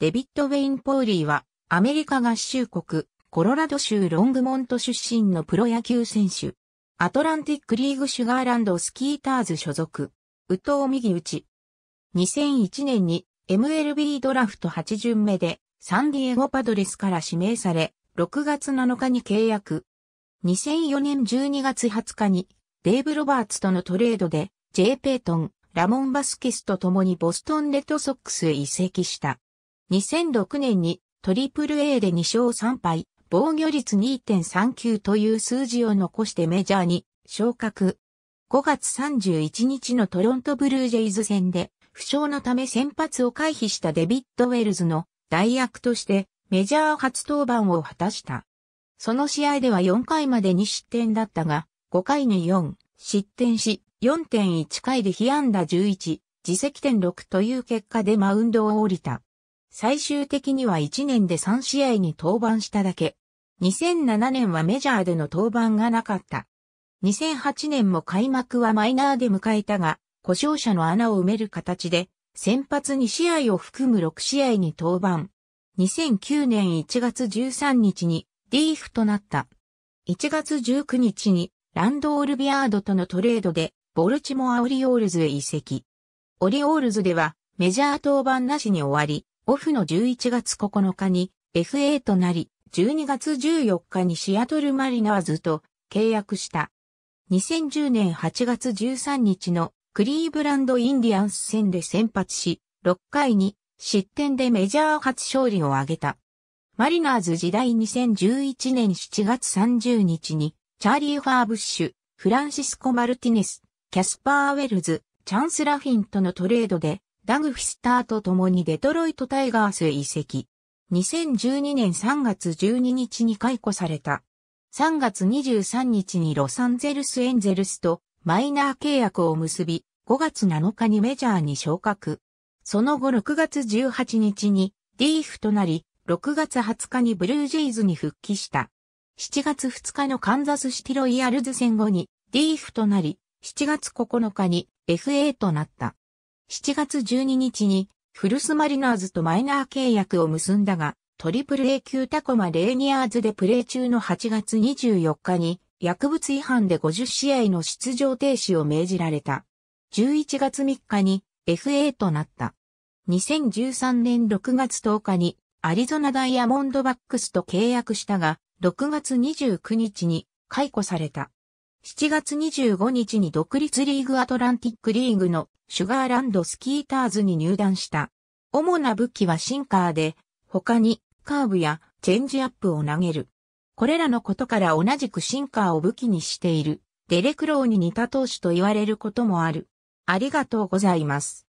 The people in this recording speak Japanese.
デビッド・ウェイン・ポーリーは、アメリカ合衆国、コロラド州ロングモント出身のプロ野球選手。アトランティックリーグシュガーランドスキーターズ所属。宇藤右打ち。2001年に MLB ドラフト8巡目でサンディエゴパドレスから指名され、6月7日に契約。2004年12月20日にデイブ・ロバーツとのトレードで J・ ペイトン、ラモン・バスケスと共にボストン・レッドソックスへ移籍した。2006年に AAA で2勝3敗、防御率2.39という数字を残してメジャーに昇格。5月31日のトロントブルージェイズ戦で、負傷のため先発を回避したデビッド・ウェルズの代役としてメジャー初登板を果たした。その試合では4回まで2失点だったが、5回に4失点し、4.1回で被安打11、自責点6という結果でマウンドを降りた。最終的には1年で3試合に登板しただけ。2007年はメジャーでの登板がなかった。2008年も開幕はマイナーで迎えたが、故障者の穴を埋める形で、先発2試合を含む6試合に登板。2009年1月13日にリーフとなった。1月19日にランドオルビアードとのトレードでボルチモアオリオールズへ移籍。オリオールズではメジャー登板なしに終わり、オフの11月9日に FA となり、12月14日にシアトルマリナーズと契約した。2010年8月13日のクリーブランドインディアンス戦で先発し、6回に失点でメジャー初勝利を挙げた。マリナーズ時代2011年7月30日に、チャーリー・ファーブッシュ、フランシスコ・マルティネス、キャスパー・ウェルズ、チャンス・ラフィンとのトレードで、ダグ・フィスターと共にデトロイト・タイガースへ移籍。2012年3月12日に解雇された。3月23日にロサンゼルス・エンゼルスとマイナー契約を結び、5月7日にメジャーに昇格。その後6月18日にディーフとなり、6月20日にブルージェイズに復帰した。7月2日のカンザスシティロイヤルズ戦後にディーフとなり、7月9日に FA となった。7月12日に、フルスマリナーズとマイナー契約を結んだが、トリプル A 級タコマレーニアーズでプレー中の8月24日に、薬物違反で50試合の出場停止を命じられた。11月3日に FA となった。2013年6月10日にアリゾナダイヤモンドバックスと契約したが、6月29日に解雇された。7月25日に独立リーグアトランティックリーグのシュガーランドスキーターズに入団した。主な武器はシンカーで、他にカーブやチェンジアップを投げる。これらのことから同じくシンカーを武器にしている、デレクローに似た投手と言われることもある。ありがとうございます。